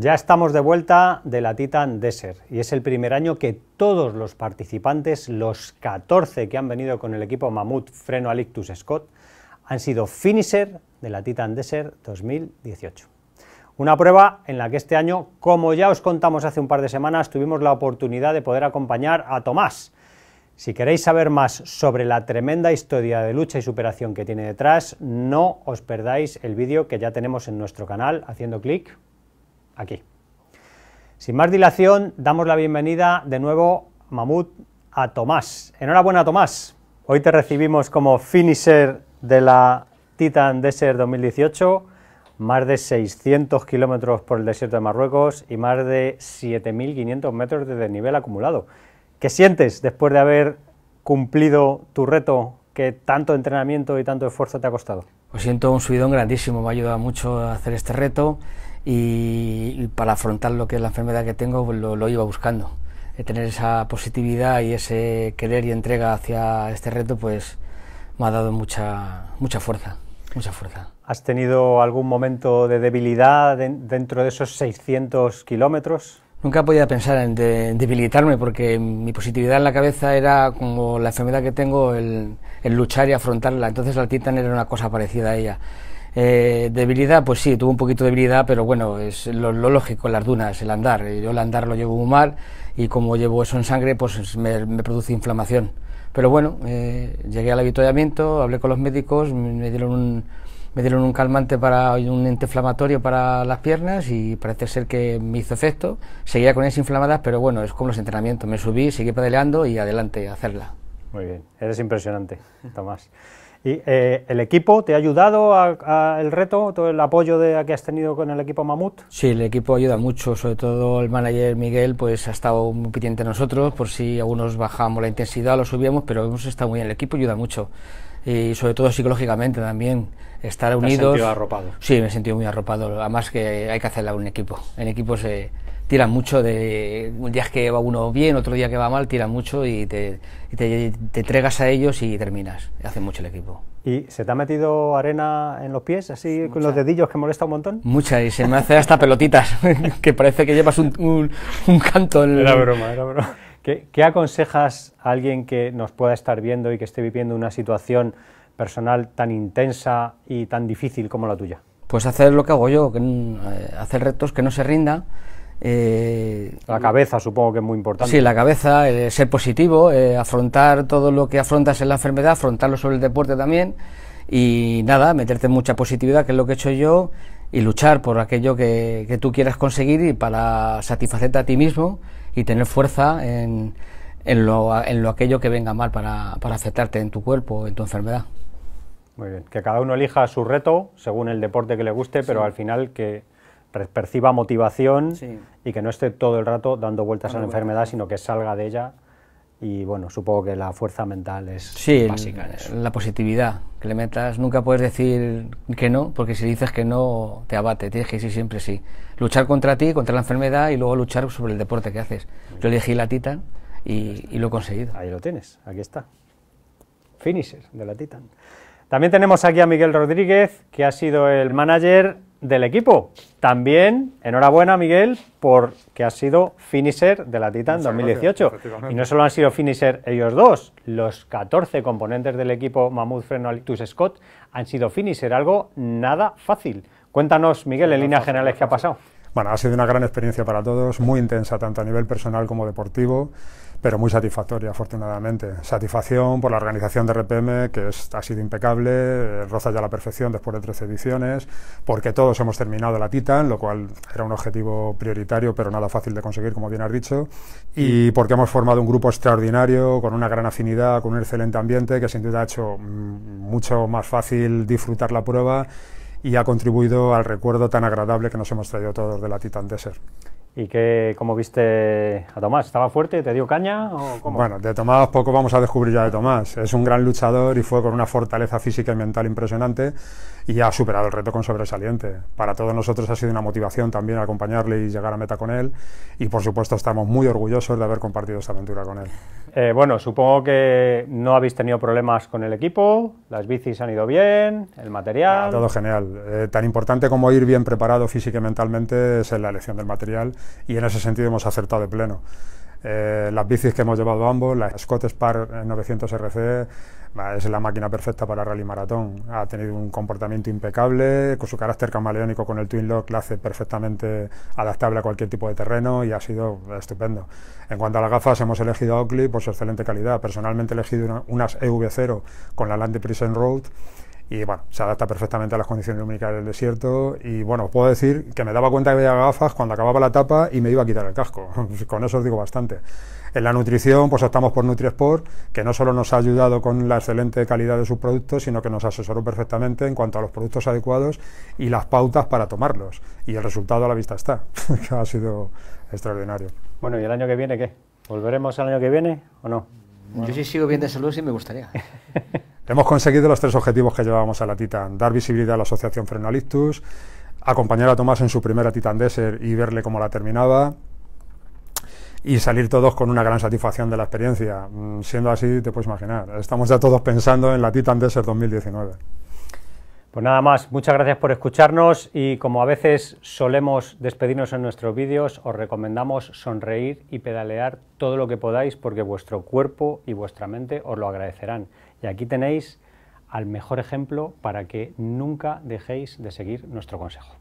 Ya estamos de vuelta de la Titan Desert y es el primer año que todos los participantes, los 14 que han venido con el equipo Mammut, Freno Alictus Scott, han sido finisher de la Titan Desert 2018. Una prueba en la que este año, como ya os contamos hace un par de semanas, tuvimos la oportunidad de poder acompañar a Tomás. Si queréis saber más sobre la tremenda historia de lucha y superación que tiene detrás, no os perdáis el vídeo que ya tenemos en nuestro canal haciendo clic aquí. Sin más dilación, damos la bienvenida de nuevo, Mamut, a Tomás. Enhorabuena, Tomás. Hoy te recibimos como finisher de la Titan Desert 2018, más de 600 kilómetros por el desierto de Marruecos y más de 7.500 metros de desnivel acumulado. ¿Qué sientes después de haber cumplido tu reto que tanto entrenamiento y tanto esfuerzo te ha costado? Os pues siento un subidón grandísimo, me ha ayudado mucho a hacer este reto y, para afrontar lo que es la enfermedad que tengo pues lo, iba buscando. Eh, tener esa positividad y ese querer y entrega hacia este reto pues me ha dado mucha, mucha fuerza, mucha fuerza. ¿Has tenido algún momento de debilidad dentro de esos 600 kilómetros? Nunca podía pensar en, debilitarme porque mi positividad en la cabeza era como la enfermedad que tengo, el, el luchar y afrontarla. Entonces la Titan era una cosa parecida a ella. Eh, debilidad, pues sí, tuvo un poquito de debilidad, pero bueno, es lo, lógico lógico, las dunas, el andar. Eh, yo el andar lo llevo muy mal y como llevo eso en sangre, pues me, produce inflamación. Pero bueno, eh, llegué al avituallamiento... hablé con los médicos, me dieron un, me dieron un calmante para un inflamatorio para las piernas y parece ser que me hizo efecto. Seguía con ellas inflamadas, pero bueno, es como los entrenamientos. Me subí, seguí padeleando y adelante a hacerla. Muy bien, eres impresionante, Tomás. Y, eh, ¿El equipo te ha ayudado al reto, todo el apoyo de, que has tenido con el equipo Mamut? Sí, el equipo ayuda mucho, sobre todo el manager Miguel pues ha estado muy pendiente de nosotros, por si algunos bajamos la intensidad, lo subíamos, pero hemos estado muy bien, el equipo ayuda mucho. Y sobre todo psicológicamente también, estar ¿Te unidos. sentido arropado? Sí, me he sentido muy arropado, además que hay que hacerla un equipo, en equipo tiran mucho de un día que va uno bien, otro día que va mal, tiran mucho y te, te, entregas a ellos y terminas. Hace mucho el equipo. ¿Y se te ha metido arena en los pies, así con los dedillos que molesta un montón? Mucha, y se me hace hasta pelotitas, que parece que llevas un, un, canto en la Era broma, era broma. ¿Qué, ¿Qué aconsejas a alguien que nos pueda estar viendo y que esté viviendo una situación personal tan intensa y tan difícil como la tuya? Pues hacer lo que hago yo, eh, hacer retos que no se rinda, eh, la cabeza supongo que es muy importante. Sí, la cabeza, eh, ser positivo, eh, afrontar todo lo que afrontas en la enfermedad, afrontarlo sobre el deporte también y nada, meterte en mucha positividad, que es lo que he hecho yo, y luchar por aquello que, tú quieras conseguir y para satisfacerte a ti mismo y tener fuerza en, lo, aquello que venga mal para, para afectarte en tu cuerpo, en tu enfermedad. Muy bien, que cada uno elija su reto según el deporte que le guste, pero al final que perciba motivación y que no esté todo el rato dando vueltas a la enfermedad, sino que salga de ella. Y bueno, supongo que la fuerza mental es básica La positividad que le metas, nunca puedes decir que no, porque si dices que no te abate, tienes que decir siempre sí. Luchar contra ti, contra la enfermedad y luego luchar sobre el deporte que haces. Yo elegí la Titan y, y lo he conseguido. Ahí lo tienes, aquí está. Finisher de la Titan. También tenemos aquí a Miguel Rodríguez, que ha sido el manager del equipo. También, enhorabuena Miguel, porque ha sido finisher de la Titan 2018. y no solo han sido finisher ellos dos, los 14 componentes del equipo Mammoth Freno Scott han sido finisher, algo nada fácil. Cuéntanos, Miguel, en líneas generales, ¿qué ha pasado? Bueno, ha sido una gran experiencia para todos, muy intensa tanto a nivel personal como deportivo, pero muy satisfactoria, afortunadamente. Satisfacción por la organización de RPM, que ha sido impecable, eh, roza ya la perfección después de tres ediciones, porque todos hemos terminado la Titan, lo cual era un objetivo prioritario, pero nada fácil de conseguir, como bien has dicho, y porque hemos formado un grupo extraordinario, con una gran afinidad, con un excelente ambiente, que sin duda ha hecho mm, mucho más fácil disfrutar la prueba y ha contribuido al recuerdo tan agradable que nos hemos traído todos de la Titan ser. ¿Y cómo viste a Tomás? ¿Estaba fuerte? ¿Te dio caña? Bueno, de Tomás poco vamos a descubrir ya de Tomás. Es un gran luchador y fue con una fortaleza física y mental impresionante y ha superado el reto con sobresaliente. Para todos nosotros ha sido una motivación también acompañarle y llegar a meta con él y por supuesto estamos muy orgullosos de haber compartido esta aventura con él. Eh, bueno, supongo que no habéis tenido problemas con el equipo, las bicis han ido bien, el material... todo genial. Eh, tan importante como ir bien preparado física y mentalmente es la elección del material y en ese sentido hemos acertado de pleno. Eh, las bicis que hemos llevado ambos, la Scott Spar 900 RC, es la máquina perfecta para rally maratón. Ha tenido un comportamiento impecable, con su carácter camaleónico con el Twin Lock la hace perfectamente adaptable a cualquier tipo de terreno y ha sido estupendo. En cuanto a las gafas, hemos elegido a Oakley por su excelente calidad. Personalmente he elegido unas EV0 con la Land Prison Road y bueno, se adapta perfectamente a las condiciones lumínicas del desierto y bueno, puedo decir que me daba cuenta que había gafas cuando acababa la tapa y me iba a quitar el casco, con eso os digo bastante. En la nutrición, pues estamos por NutriSport, que no solo nos ha ayudado con la excelente calidad de sus productos, sino que nos asesoró perfectamente en cuanto a los productos adecuados y las pautas para tomarlos. Y el resultado a la vista está, que ha sido extraordinario. Bueno, ¿y el año que viene qué? ¿Volveremos el año que viene o no? Yo sí sigo bien de salud sí me gustaría. Hemos conseguido los tres objetivos que llevábamos a la Titan, dar visibilidad a la asociación Frenalictus, acompañar a Tomás en su primera Titan Desert y verle cómo la terminaba, y salir todos con una gran satisfacción de la experiencia. Mm, siendo así, te puedes imaginar, estamos ya todos pensando en la Titan Desert 2019. Pues nada más, muchas gracias por escucharnos y como a veces solemos despedirnos en nuestros vídeos, os recomendamos sonreír y pedalear todo lo que podáis porque vuestro cuerpo y vuestra mente os lo agradecerán. Y aquí tenéis al mejor ejemplo para que nunca dejéis de seguir nuestro consejo.